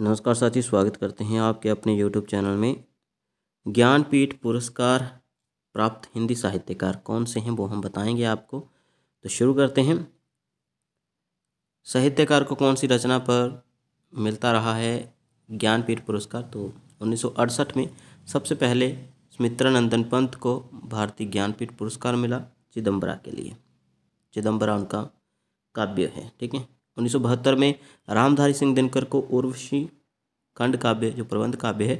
नमस्कार साथी स्वागत करते हैं आपके अपने यूट्यूब चैनल में ज्ञानपीठ पुरस्कार प्राप्त हिंदी साहित्यकार कौन से हैं वो हम बताएंगे आपको तो शुरू करते हैं साहित्यकार को कौन सी रचना पर मिलता रहा है ज्ञानपीठ पुरस्कार तो 1968 में सबसे पहले सुमित्रा नंदन पंत को भारतीय ज्ञानपीठ पुरस्कार मिला चिदम्बरा के लिए चिदम्बरा उनका काव्य है ठीक है उन्नीस में रामधारी सिंह दिनकर को उर्वशी खंड काव्य जो प्रबंध काव्य है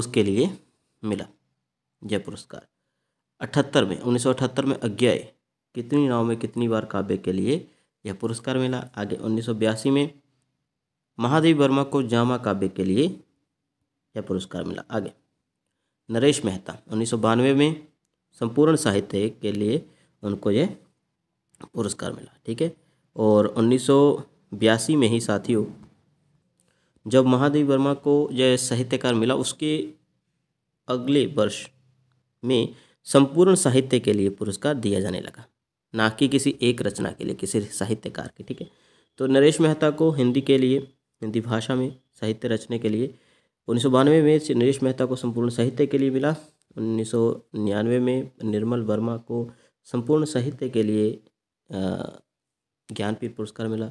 उसके लिए मिला जय पुरस्कार अठहत्तर में उन्नीस में अज्ञाय कितनी नाव में कितनी बार काव्य के लिए यह पुरस्कार मिला आगे उन्नीस में महादेव वर्मा को जामा काव्य के लिए यह पुरस्कार मिला आगे नरेश मेहता उन्नीस में संपूर्ण साहित्य के लिए उनको ये पुरस्कार मिला ठीक है और उन्नीस में ही साथियों जब महादेव वर्मा को यह साहित्यकार मिला उसके अगले वर्ष में संपूर्ण साहित्य के लिए पुरस्कार दिया जाने लगा ना कि किसी एक रचना के लिए किसी साहित्यकार के ठीक है तो नरेश मेहता को हिंदी के लिए हिंदी भाषा में साहित्य रचने के लिए उन्नीस में नरेश मेहता को संपूर्ण साहित्य के लिए मिला उन्नीस में निर्मल वर्मा को संपूर्ण साहित्य के लिए ज्ञानपीठ पुरस्कार मिला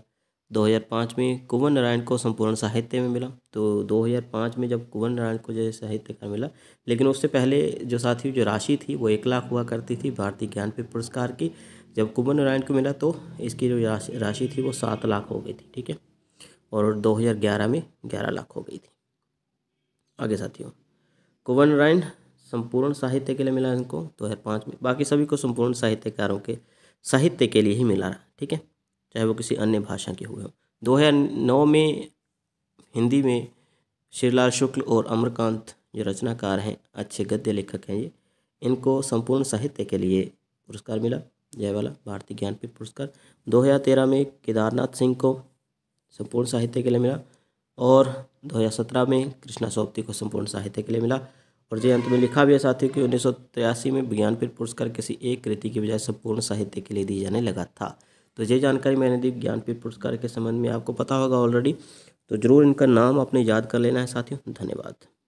2005 में कुंवर नारायण को संपूर्ण साहित्य में मिला तो 2005 में जब कुंवर नारायण को जो का मिला लेकिन उससे पहले जो साथी जो राशि थी वो एक लाख हुआ करती थी भारतीय ज्ञानपीठ पुरस्कार की जब कुंवर नारायण को मिला तो इसकी जो राशि राशि थी वो सात लाख हो गई थी ठीक है और 2011 में ग्यारह लाख हो गई थी आगे साथियों कुंवर नारायण संपूर्ण साहित्य के लिए मिला इनको दो तो हज़ार पाँच में बाकी सभी को संपूर्ण साहित्यकारों के साहित्य के लिए ही मिला रहा ठीक है चाहे वो किसी अन्य भाषा के हुए हो दो हज़ार नौ में हिंदी में श्रीलाल शुक्ल और अमरकांत जो रचनाकार हैं अच्छे गद्य लेखक हैं ये इनको संपूर्ण साहित्य के लिए पुरस्कार मिला जयवाला भारतीय ज्ञानपीठ पुरस्कार दो हजार तेरह में केदारनाथ सिंह को संपूर्ण साहित्य के लिए मिला और दो हज़ार सत्रह में कृष्णा सोप्ती को संपूर्ण साहित्य के लिए मिला और जी अंत में लिखा भी है साथियों कि उन्नीस में ज्ञानपीठ पुरस्कार किसी एक कृति की बजाय संपूर्ण साहित्य के लिए दिए जाने लगा था तो ये जानकारी मैंने दी ज्ञानपीठ पुरस्कार के संबंध में आपको पता होगा ऑलरेडी तो ज़रूर इनका नाम आपने याद कर लेना है साथियों धन्यवाद